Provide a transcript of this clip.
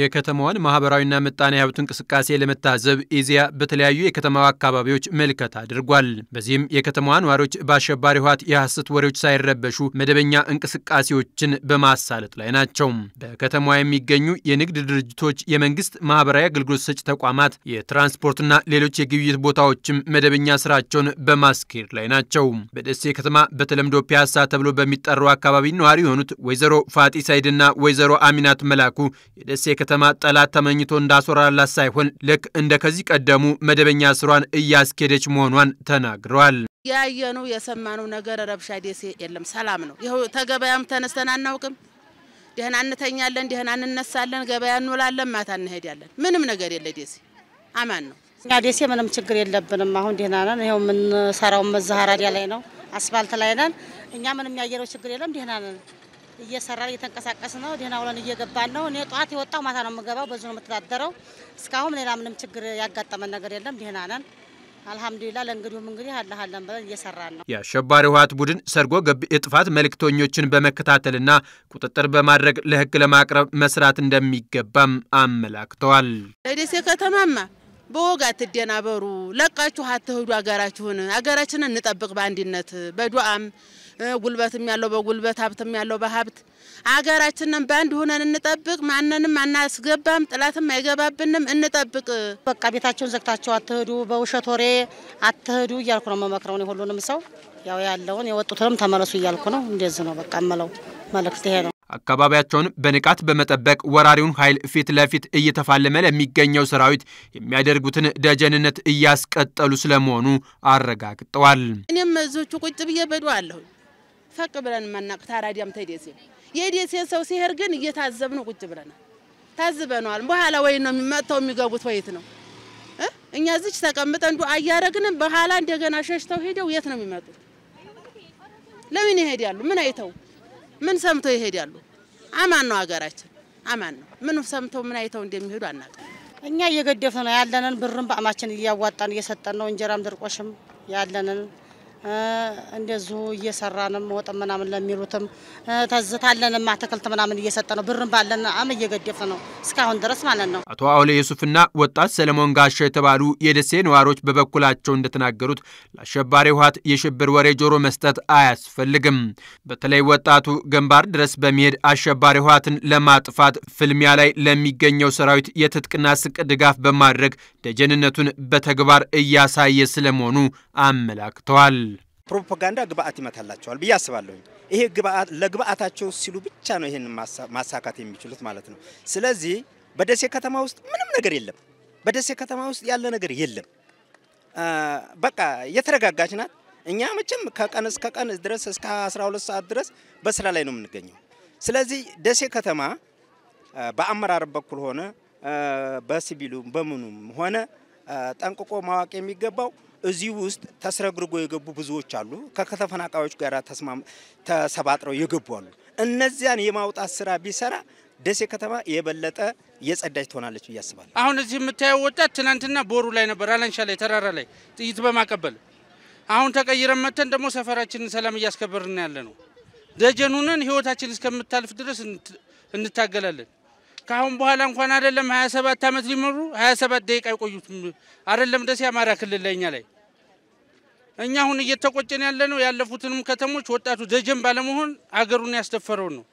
የከተማዋን ማህበራዊና ምጣኔ ሀብት እንቅስቃሴ ለመታዘብ ኢዚያ በተለያዩ የከተማው አካባቢዎች መልከት አድርጓል። በዚህም የከተማዋ ነዋሪዎች በአሸባሪ ህወሓት የሐሰት ወሬዎች ሳይረበሹ መደበኛ እንቅስቃሴዎችን በማሳለጥ ላይ ናቸው። በከተማዋ የሚገኙ የንግድ ድርጅቶች፣ የመንግስት ማህበራዊ አገልግሎት ሰጪ ተቋማት፣ የትራንስፖርትና ሌሎች የግብይት ቦታዎችም መደበኛ ስራቸውን በማስኬድ ላይ ናቸው። በደሴ ከተማ በተለምዶ ፒያሳ ተብሎ በሚጠራው አካባቢ ነዋሪ የሆኑት ወይዘሮ ፋጢ ሳይድና ወይዘሮ አሚናት መላኩ የደሴ ከተማ ጠላት ተመኝቶ እንዳስወራላት ሳይሆን ልክ እንደ ከዚህ ቀደሙ መደበኛ ስሯን እያስኬደች መሆኗን ተናግረዋል። ያየነው የሰማነው ነገር ረብሻ ደሴ የለም፣ ሰላም ነው። ይኸው ተገበያም ተነስተን አናውቅም። ደህና እንተኛለን፣ ደህና እንነሳለን፣ ገበያ እንውላለን፣ ማታ እንሄዳለን። ምንም ነገር የለ ደሴ አማን ነው። እኛ ደሴ ምንም ችግር የለብንም። አሁን ደህና ነን። ይኸው የምንሰራው መዛሃራዲያ ላይ ነው፣ አስፋልት ላይ ነን። እኛ ምንም ያየነው ችግር የለም፣ ደህና ነን። እየሰራን እየተንቀሳቀስ ነው። ደህና ውለን እየገባን ነው። እኔ ጠዋት የወጣሁ ማታ ነው የምገባው። በዙ ነው የምተዳደረው። እስካሁን ሌላ ምንም ችግር ያጋጠመን ነገር የለም። ደህና ነን። አልሐምዱሊላ ለእንግዲሁም እንግዲህ አለሃለን ብለን እየሰራን ነው። የአሸባሪ ህወሓት ቡድን ሰርጎ ገብ የጥፋት መልእክተኞችን በመከታተልና ቁጥጥር በማድረግ ለህግ ለማቅረብ መስራት እንደሚገባም አመላክተዋል። ደሴ ከተማማ በወግ አትደናበሩ፣ ለቃችሁ አትሄዱ አገራችሁን። አገራችንን እንጠብቅ በአንድነት በዱአም ጉልበትም ያለው በጉልበት ሀብትም ያለው በሀብት አገራችንን በአንድ ሆነን እንጠብቅ። ማንንም አናስገባም፣ ጥላትም አይገባብንም። እንጠብቅ። በቃ ቤታቸውን ዘግታቸው አትሄዱ፣ በውሸት ወሬ አትሄዱ እያልኩ ነው መመክረው ነው ሁሉንም ሰው ያው ያለውን የወጡትንም ተመለሱ እያልኩ ነው። እንደዚህ ነው በቃ እምለው መልእክት ይሄ ነው። አካባቢያቸውን በንቃት በመጠበቅ ወራሪውን ኃይል ፊት ለፊት እየተፋለመ ለሚገኘው ሰራዊት የሚያደርጉትን ደጀንነት እያስቀጠሉ ስለመሆኑ አረጋግጠዋል። እኔም እዚቹ ቁጭ ብዬ በዱ አለሁ ፈቅ ብለን መናቅ ታራዲያም ተደሴ የደሴ ሰው ሲሄድ ግን እየታዘብ ነው ቁጭ ብለናል ታዝበነዋል። በኋላ ወይ ነው መጥተው የሚገቡት ወይት ነው እኛ እዚች ተቀምጠን ዱአ አያረግንም። በኋላ እንደገና ሸሽተው ሄደው የት ነው የሚመጡት? ለምን ይሄድ ያሉ ምን አይተው ምን ሰምተው ይሄዳሉ? አማን ነው ሀገራችን፣ አማን ነው። ምን ሰምተው ምን አይተው እንደሚሄዱ አናውቅም። እኛ እየገደፍ ነው ያለንን ብርም በአማችን እያዋጣን እየሰጠን ነው። እንጀራም ድርቆሽም ያለንን እንደዚሁ እየሰራንም ወጥ ምናምን ለሚሉትም ተዝታለንም አትክልት ምናምን እየሰጠ ነው። ብርን ባለን አም እየገደፈ ነው እስካሁን ድረስ ማለት ነው። አቶ አውለ ዩሱፍና ወጣት ሰለሞን ጋሻ የተባሉ የደሴ ነዋሪዎች በበኩላቸው እንደተናገሩት ለአሸባሪ ህወሓት የሽብር ወሬ ጆሮ መስጠት አያስፈልግም። በተለይ ወጣቱ ግንባር ድረስ በመሄድ አሸባሪ ህወሓትን ለማጥፋት ፍልሚያ ላይ ለሚገኘው ሰራዊት የትጥቅና ስቅ ድጋፍ በማድረግ ደጀንነቱን በተግባር እያሳየ ስለመሆኑ አመላክተዋል። ፕሮፓጋንዳ ግብአት ይመታላቸዋል ብዬ አስባለሁኝ። ይሄ ግብአት ለግብአታቸው ሲሉ ብቻ ነው ይህን ማሳካት የሚችሉት ማለት ነው። ስለዚህ በደሴ ከተማ ውስጥ ምንም ነገር የለም። በደሴ ከተማ ውስጥ ያለ ነገር የለም። በቃ የተረጋጋች ናት። እኛ መቼም ከቀን እስከ ቀን ድረስ እስከ 12 ሰዓት ድረስ በስራ ላይ ነው የምንገኘው። ስለዚህ ደሴ ከተማ በአመራር በኩል ሆነ በሲቪሉም በምኑም ሆነ ጠንቅቆ ማወቅ የሚገባው እዚህ ውስጥ ተስረግርጎ የገቡ ብዙዎች አሉ። ከተፈናቃዮች ጋር ተሰባጥረው የገቡ አሉ። እነዚያን የማውጣት ስራ ቢሰራ ደሴ ከተማ የበለጠ የጸዳጅ ትሆናለች ብዬ አስባለሁ። አሁን እዚህ የምታየው ወጣት ትናንትና ቦሩ ላይ ነበር፣ አላንሻ ላይ ተራራ ላይ ጥይት በማቀበል አሁን ተቀይረን መተን ደግሞ ሰፈራችንን ሰላም እያስከበርን ያለ ነው። ደጀኑንን ህይወታችን እስከምታልፍ ድረስ እንታገላለን። ከአሁን በኋላ እንኳን አይደለም 27 ዓመት ሊመሩ 27 ደቂቃ አይቆዩትም። አይደለም ደሴ አማራ ክልል ላይ እኛ ላይ እኛ አሁን እየተቆጨን ያለ ነው። ያለፉትንም ከተሞች ወጣቱ ደጀን ባለመሆን አገሩን ያስደፈረው ነው።